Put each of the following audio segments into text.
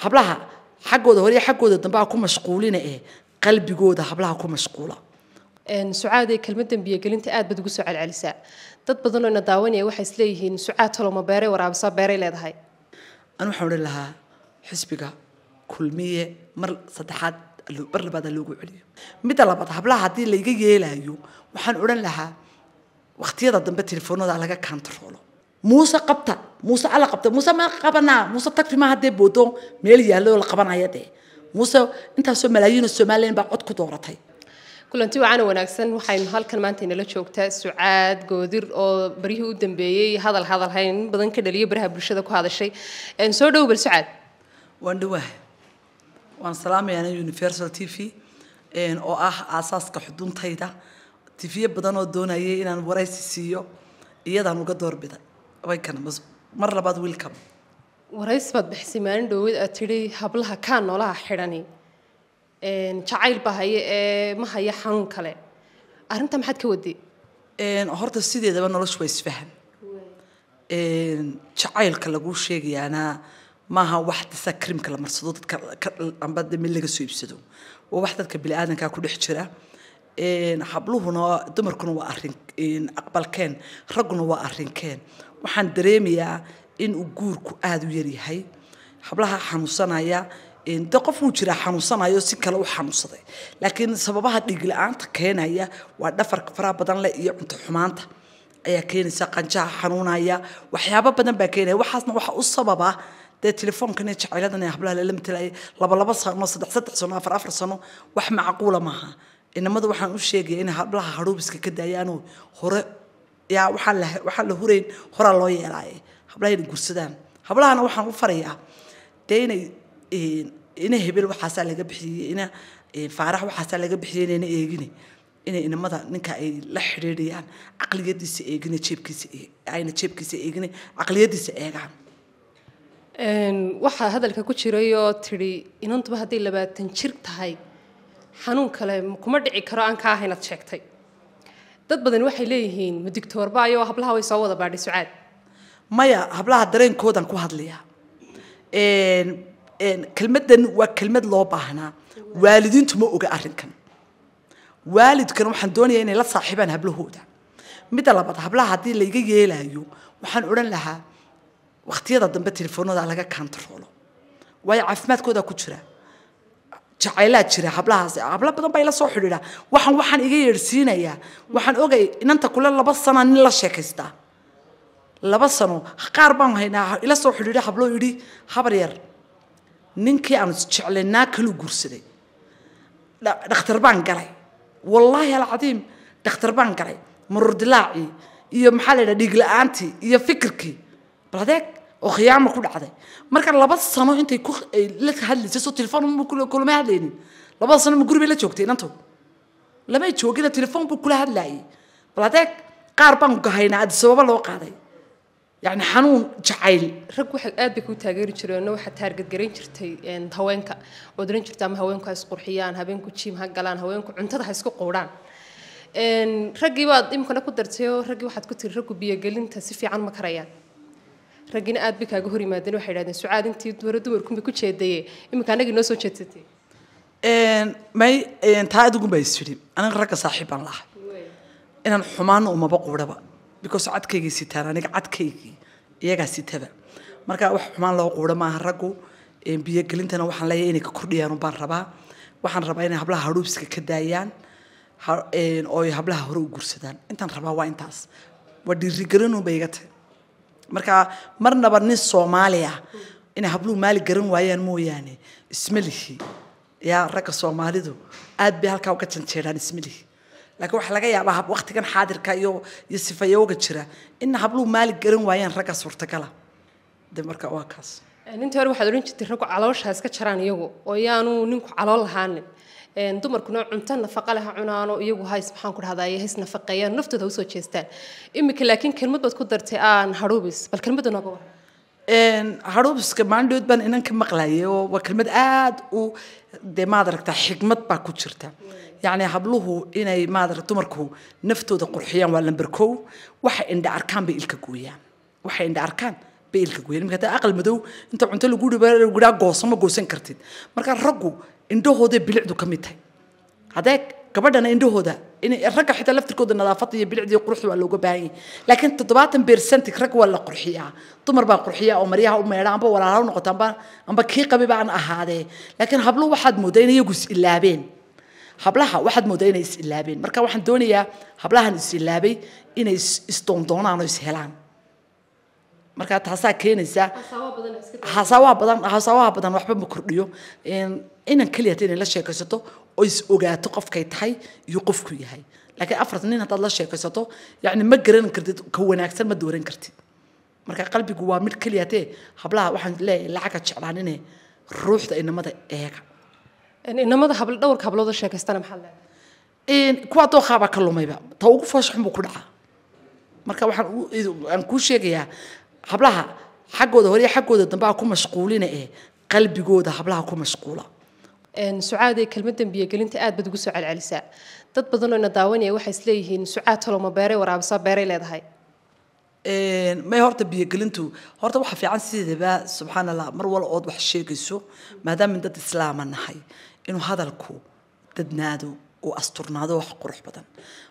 hablaha xaggooda hore xaggooda dambe ku mashquulina ee qalbigooda hablaha ku mashquula sucaaday kelmad dembiyegelinta aad baad ugu soo celcelisaa dad badan oo ina daawanaya waxay isleeyihiin sucaad toloma beeray waraabisaa beeray leedahay anu waxaan odhan lahaa xisbiga kulmiye mar saddexaad mar labaad loogu celiyo midda labaad hablaha haddii layga yeelaayo waxaan odhan lahaa wakhtiyada dambe telefoonada laga kantaroo موسى قبطة موسى على قبطة موسى ما قبنا موسى تكفي ما هدي بودون ميل يالو القبنا يدي موسى انت سو ملايين السومالين بقعد كدورتي كلن تي وانا وناكسن وحين هالكن ما انت نلا شوكتا سعاد قودر او بريهو دنبيي هذا هذا هين بدن كده لي بره برشده كو هذا الشيء ان سو دو بالسعاد وان سلام يعني يونيفرسال تي في ان او اه اساس كحدون تايدا تي في بدن او دونايي ان ان ورايسي سيو iyada ma ga doorbiday way kana mar labaad wilcom warays baad bixisay maalin dhoweed aad tidhi hablaha kaa noolaha xidhani jacayl baa haye ee ma haya xanuun kale arrinta maxaad ka waday horta sideedaba noloshu waa isfahan jacaylka laguu sheegayaana maaha wax disaa karimka la marsado dadka amba mid laga soo iibsado waa wax dadka biniaadankaa ku dhex jira habluhuna dumarkuna waa arin aqbalkeen ragguna waa arrinkeen waxaan dareemayaa inuu guurku aada u yaryahay hablaha xanuunsanaya de qof wuu jiraa xanuunsanayo si kale u xanuunsaday laakiin sababaha dhiigla-aanta keenaya waa dhafarka faraha badan leh iyo cunto xumaanta ayaa keenaysa qanjaha xanuunaya waxyaabo badan baa keenaya waxaasna waxaa u sababa dee telefoonkan iyo jeceladan ee hablaha lala matalayay laba laba sano saddex saddex sano afar afar sano wax macquula maaha inamadu waxaan u sheegaya in hablaha hadhuubiska ka daayaan oo hore yaa waxaan la hurayn horaa loo yeelaaye hablaha inay gursadaan hablahana waxaan u farayaa dee inay ina hebel waxaasaa laga bixiyey ina faarax waxaasaa laga bixiyey inayna eegine inay inamada ninka ay la xidhiidhiyaan caqliyadiisa eegine jeebkiisa e, ayna jeebkiisa eegine caqliyadiisa eegaan waxaa hadalka ku jiray oo tidhi inantuba hadday labaatan jir tahay xanuun kale kuma dhici karo aan ka ah sheegtay dad badan waxay leeyihiin ma digtoor baayo hablaha way soo wada baadhay sucaad maya hablaha dareenkoodan ku hadlaya kelmadan waa kelmad loo baahnaa waalidiintu ma oga arrinkan waalidkan waxaan doonayaa inay la saaxiibaan hablahooda midda labaad hablaha haddii layga yeelaayo waxaan odhan lahaa wakhtiyada dambe telefoonada laga kantaroolo waayo caafimaadkooda ku jira jacaylaa jira hablahaas habla badan baa ila soo xidhiidha waxaan waxaan iga yeedhsiinayaa waxaan ogay inanta kule laba sana nin la sheekaystaa laba sano qaar baan haynaa ila soo xidhiidha habloo yidhi habar yar ninkii aan jeclanaa kalu guursaday dhakhtar baan galay wallaahi alcadiim dhakhtar baan galay marur dilaacii iyo maxaa la yidhaha dhiig la-aantii iyo fikirkii bal adeeg oo khiyaamo ku dhacday لبس laba sano intay ku la hadlaysay soo telefoon ma ku kulmay hadlayn laba sano ma guriga la joogtay inanta lama joogid telefoon ku kula hadlay balade qaar baan ku hayna ad sabab loo qaaday يعني حنون جعيل رك واحد قاد بيكون تاجر يشتري إنه واحد تارج جرين شرتي إن هوانكا ودرين شرتا ما هوانكا هسقر حيان هبين كتشيم هالجلان هوانكا عن تضح هسق قوران إن يمكن أكو درتيه رجي واحد كتير بيجلين تسيفي عن مكريان raggina aad bay kaaga hor yimaadeen waxay idhahdeen sucaad intii dowra dumarkunbay ku jeedayee iminka anagii noo soo jeedsatay may taa adigun baa isfidhi aniga ragga saaxiib baan lahay inaan xumaana umaba quudhaba because cadkaygii sitaan aniga cadkaygii iyagaa sitaba marka wax xumaan loo quudha maaha raggu biyogelintana waxaan leeyahay inay ka kordhiyaan ubaan rabaa waxaan rabaa inay hablaha haruubska ka daayaan oo hablaha hore u guursadaan intaan rabaa waa intaas waa dhiirigelinu bay iga tahay marka marnaba nin soomaaliya inay habluhu maali garan waayaan mooyaane ismelihi yaa ragga soomaalidu aad bay halkaa uga janjeedhaan ismelihi laakiin waxaa laga yaabaa hab waktigan xaadirka iyo iyo sifayooga jira in habluhu maali garan waayaan ragga suurtagala de marka waa kaas nintii hore waxaad odhan jirtay raggu caloosha iska jaraan iyagu oo yaanu ninku calool lahaanin dumarkuna cunto nafaqa leh ha cunaano iyagu hays maxaan ku dhahdaye hays nafaqeeyaan naftooda ha usoo jeestaan imika laakiin kelmad baad ku dartay aan hadhuubis bal kelmadda nooga war hadhuubiska maandhood baan inan ka maqlayay oo waa kelmad aad u dee maad aragtaa xigmad baa ku jirta yacni habluhu inay maad aragta dumarku naftooda qurxiyaan waa lamber kow waxay indha arkaan bay ilka gooyaan waxay indha arkaan beelka ku yeelin markaa aqal madow inta cunto lagu dhibayo gudhaa gooso ma goosan kartid markaa raggu indhahooda bilicdu ka mid tahay haddee gabadhana indhahooda inay ragga xitaa laftirkooda nadaafadda iyo bilicda iyo quruxda waa looga baahan yahay laakiin toddobaatan bercentic rag waa la qurxiyaa dumar baa qurxiya oo maryaha u meedha amba walaalaha u noqota amba amba kii qabiba aan ahaadee laakiin habluhu waxaad moodaa inay iyagu is ilaabeen hablaha waxaad moodaa inay is ilaabeen marka waxaan doonayaa hablahan is ilaabay inay isdoondoonaan oo is helaan marka taasaa keenaysa hasawaa badan hasawaha badan waxba ma kordhiyo inan keliya inay la sheekaysato oo is ogaato qofkay tahay iyo qofku yahay laakiin afart nin haddaad la sheekaysato yacni ma garan kartid ka wanaagsan ma dooran kartid marka qalbigu waa mid keliyatee hablaha waxaan leeyahay lacaga jeclaanine ruuxda inamada eega inamada habl dhowrka hablood oo sheekaystana maxaa leedahay kuwa dooqaaba ka lumayba ta ugu fooshaxun buu ku dhacaa marka waxaan aan kuu sheegayaa حبلها حقود هوري حقود دم بعكم مشغولين إيه قلب جود حبلها كم مشغولة إن سعادة كلمة بيا قال أنت قاعد بتقص على العلساء تد بظن إن داوني وحس ليه إن سعادة لو ما باري ورا بصاب باري لا هاي إن ما يهرب بيا قال أنتو هرت وح في عن سيد بقى سبحان الله مر ولا أوضح الشيء قصو ما دام من تد إسلام النحى إنه هذا الكو تدنادو asturnaado wax qurux badan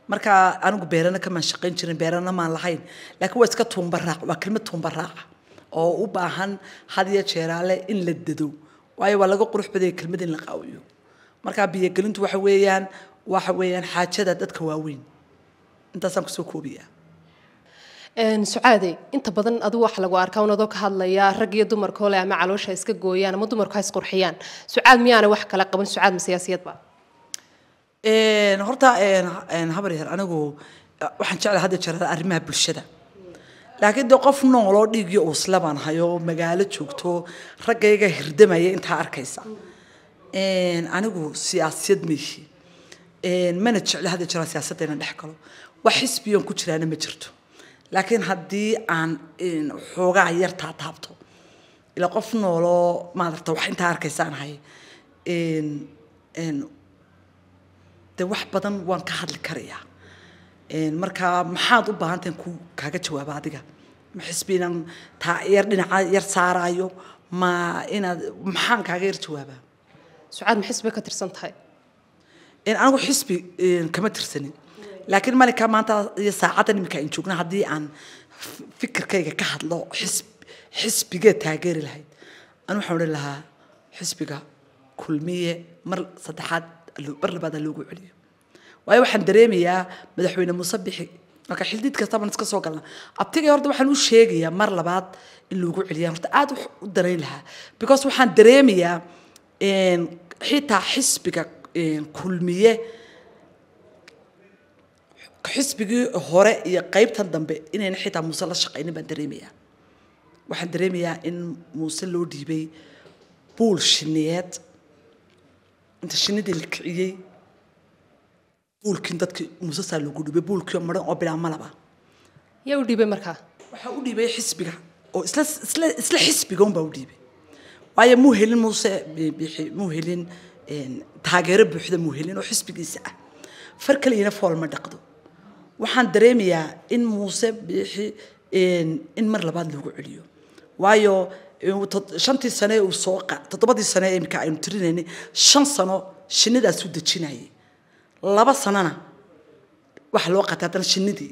marka anigu beerana kamaan shaqayn jirin beerana maan lahayn laakiin waa iska tuunbaraac waa kelmad tuunbaraaca oo u baahan had iyo jeeraale in la dado waayo waa laga qurux badaya kelmad in la qaawiyo marka biyogelintu waxa weeyaan waxa weeyaan xaajada dadka waaweyn intaasaan kusoo koobiyaa sucaade inta badan adigu waxa lagu arkaa un adoo ka hadlaya rag iyo dumarkoole ama caloosha iska gooyaan ama dumarku ha isqurxiyaan sucaad miyaana wax kala qaban sucaad ma siyaasiyadba horta habar yar anigu waxaan jeclaa hadda jeerada arrimaha bulshada laakiin dee qof nooloo dhiigyo uusla baan hayo magaalo joogto raggayga hirdamaya intaa arkaysa anigu siyaasiyad maihi mana jeclo hadda jeera siyaasadda inaan dhex galo wax xisbiyan ku jiraana ma jirto laakiin haddii aan xoogaa yar taataabto ila qof nooloo maad arta wax intaa arkaysaan hay de wax badan waan ka hadli karayaa markaa maxaad u baahantahin ku kaaga jawaaba adiga ma xisbi inaan taa yar dhinaca yar saaraayo ma inaad maxaan kaaga yar jawaabaa sucaad ma xisbi ka tirsan tahay anigu xisbi kama tirsanin laakiin malinka maanta iyo saacadda iminka aan joogna haddii aan fikirkayga ka hadlo xisb xisbigee taageeri lahayd anu waxaan odhan lahaa xisbiga kulmiye mar saddexaad bar labaada loogu celiyay waayo waxaan dareemayaa madaxweyne muuse bixi marka xildhiidka taban iska soo galna abtiga horta waxaan u sheegayaa mar labaad in loogu celiyaa horta aad wax u dareyn lahaa because waxaan dareemayaa xitaa xisbiga kulmiye xisbigii hore iyo qaybtan dambe inayna xitaa muuse la shaqaynin baan dareemayaa waxaan dareemayaa in muuse loo dhiibay buul shiniyeed inta shinnidii la kiciyey buulkiin dadkii musasaa lagu dhibay buulkii maran oo bilaa malaba yaa u dhiibay markaa waxaa u dhiibay xisbiga oo isla isla isla xisbiga unbaa u dhiibay waayo muu helin muuse muu helin taageero buuxda muu helin oo xisbigiisa ah far kaliyana fool ma dhaqdo waxaan dareemayaa in muuse biixi in mar labaad lagu celiyo waayo shantii sane ee uu soo qac toddobadii sane ee iminka aynu tirinaynay shan sano shinnidaas u dejinayay laba sanana waxa loo qaatay haddana shinnidii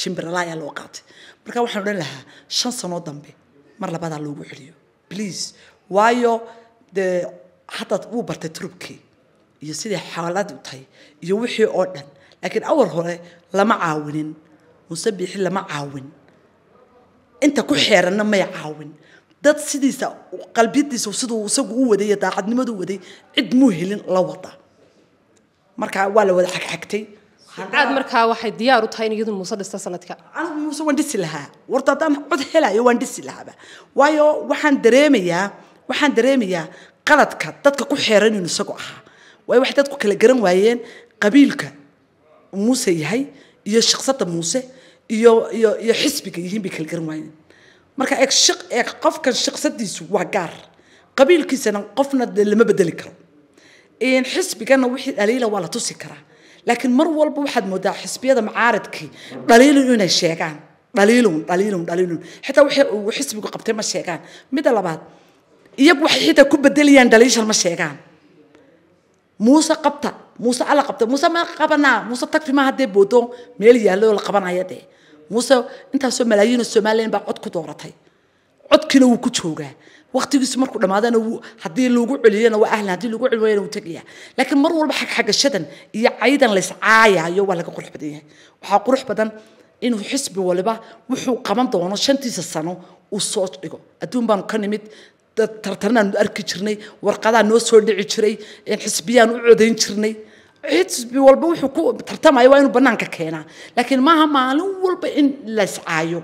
shimbirala ayaa loo qaatay marka waxaan odhan lahaa shan sanoo dambe mar labadaa loogu celiyo please waayo dee haddaad wuu bartay turubkii iyo sidai xaalad u tahay iyo wixii oo dhan laakiin awal hore lama caawinin muuse biixi lama caawin inta ku xeeranna may caawin dad sidiisa qalbiyadiisa siduu isagu u waday daacadnimadu waday cid muu helin la wada marka waa la wada xagxagtay aad markaa waxay diyaar u tahay in iyadu muuse dhista sanadka anigu muuse waan dhisi lahaa warta haddaan cod helayo waan dhisi lahaaba waayo waxaan dareemayaa waxaan dareemayaa qaladka dadka ku xeeran inuu isagu ahaa waayo waxay dadku kala garan waayeen qabiilka muuse yahay iyo shaksada muuse iyo iyo iyo xisbiga yihiin bay kala garan waayeen مركا إيك شق إيك قف كان شق سديس وعقار قبيل كيس أنا قفنا اللي ما بدل كرا إيه نحس بكنا وحي قليلة ولا تسكرا لكن مر والب واحد مدا حس بيضا معاردك قليل يونا الشيقان قليلون قليلون قليلون حتى وحي وحس بيقو قبتين ما الشيقان مدا لبعض إيك وحي حتى كوب بدليان دليشر ما الشيقان موسى قبطة موسى على قبطة موسى ما قبنا موسى تكفي ما هدي بوتو ميل يالو القبنا يدي موسى أنت سو ملايين السومالين بعد كدورتي عد كنا وكتشوجا وقت يسمر كل ما هذا نو حدين لوجو علينا وأهلنا حدين لوجو علينا وتقيا لكن مرة ولا بحق حاجة شدن يا عيدا لس عايا يو ولا كقول حبدين وحقول حبدين إنه حسب ولا بع وحو قمنت وانا شنتي السنة وصوت إجو أدون بان كلمت ترترنا أركي شرني نوصل دعي شري يعني نوعدين شرني xisbi walba wuxuu ku tartamaya waa inuu bannaanka keenaa laakiin maaha maalin walba in la iscaayo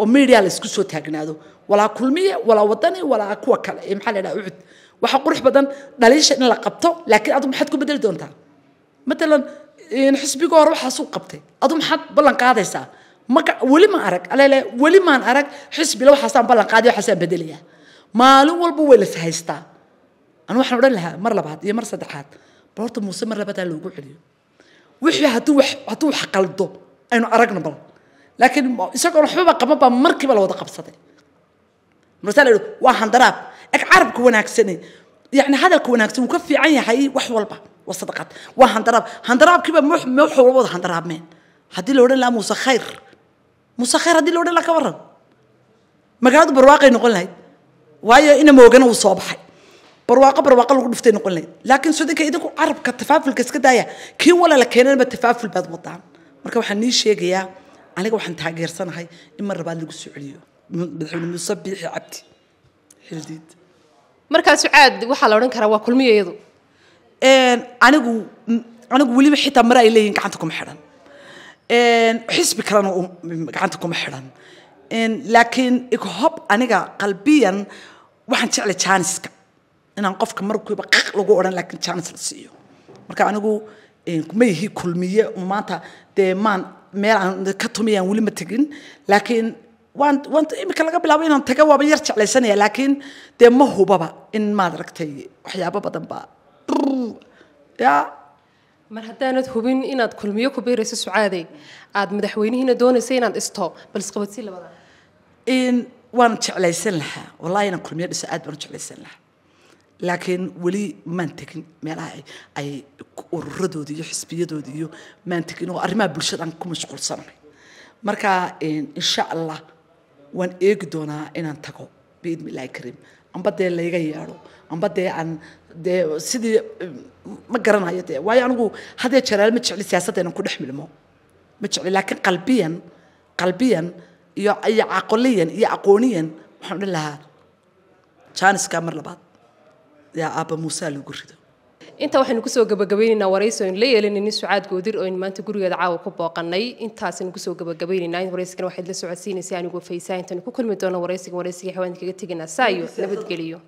oo media la isku soo taagnaado walaa kulmiye walaa wadani walaa kuwa kale ee maxaa la yidhaha ucud waxaa qurux badan dhaliisha in la qabto laakiin adigu maxaad ku bedeli doontaa matalan xisbiga hore waxaasuu qabtay adigu maxaad ballan qaadaysaa maka weli ma arag alele weli maan arag xisbile waxaasaan ballan qaadi waxaasaan bedelayaa maalin walba way las haystaa anu waxaan odhan lahaa mar labaad iyo mar saddexaad بورت موسى مرة بدأ لوجو عليه وحي هتوح هتوح قلده أنا أرجن بل لكن يسقون حبة قم بام مركب ولا وضق بصدي مرسل له واحد ضرب أك عرب كون هكسني يعني هذا كون هكسني وكفي عيني حي وحول با وصدقت واحد ضرب هندرب كيف مح مح وروض هندرب مين هدي لورا لا موسى خير موسى خير هدي لورا لا كبر ما قعدوا برواقي نقول هاي وهي إن موجنا وصابحي برواقة برواقة لو نفتي نقول لي لكن سودان كي يدكو عرب كتفاف في الكسكة دايا كي ولا لكينا بتفاف في البيض وطعم مركا وحن نيشي يقيا أنا قوا حن تاقير صنحي إما الربال لقو السعودية من نصبيح عبدي حلديد مركا سعاد وحا لورن كراوا كل مية يدو أنا قو أنا قو لي بحيطة مرا إلي ينك عانتكم حرم حس بكرانو عانتكم حرم لكن إكو هوب أنا قلبيا وحن تعلي تشانسكا inaan qofka markiiba aq lagu odhan laakiin chance la siiyo marka anigu ma yihi kulmiye maanta dee maan meel aan ka tumiyaan weli ma tegin laakiin imika laga bilaabo inaan taga waaba yar jeclaysanaya laakiin dee ma hubaba in maad aragtay waxyaabo badan baa ya mar haddaanad hubin inaad kulmiyo ku beerayso sucaadey aad madaxweynihiina doonaysay inaad dhisto bal isqabadsii labada waana jeclaysan lahaa wallaahi inaan kulmiyo dhiso aad baan u jeclaysan lahaa laakiin weli maan tegin meelaha ay ururadoodii iyo xisbiyadoodii iyo maan tegin oo arrimaha bulshadaan ku mashquulsanay marka insha allah waan eegi doonaa inaan tago biidni illaahi kariim amba dee layga yeedho amba dee aan dee sidii ma garanayo dee waayo anigu haddee jaraal ma jecli siyaasadda inaan ku dhex milmo ma jecli laakiin qalbiyan qalbiyan iyo iyo caqliyan iyo aqooniyan waxaan odhan lahaa jaaniska mar labaad يا أبا موسى لقرده أنت واحد نقصو جب جبيني نوريس وين ليه لأن نسوا عاد قدر وين ما أنت قرية دعوة كبا قناي أنت هاس نقصو جب جبيني ناين وريس كان واحد لسه عسين سياني قو في ساين تاني كل مدونة وريس وريس حيوان كي تيجي نسايو نبتقليه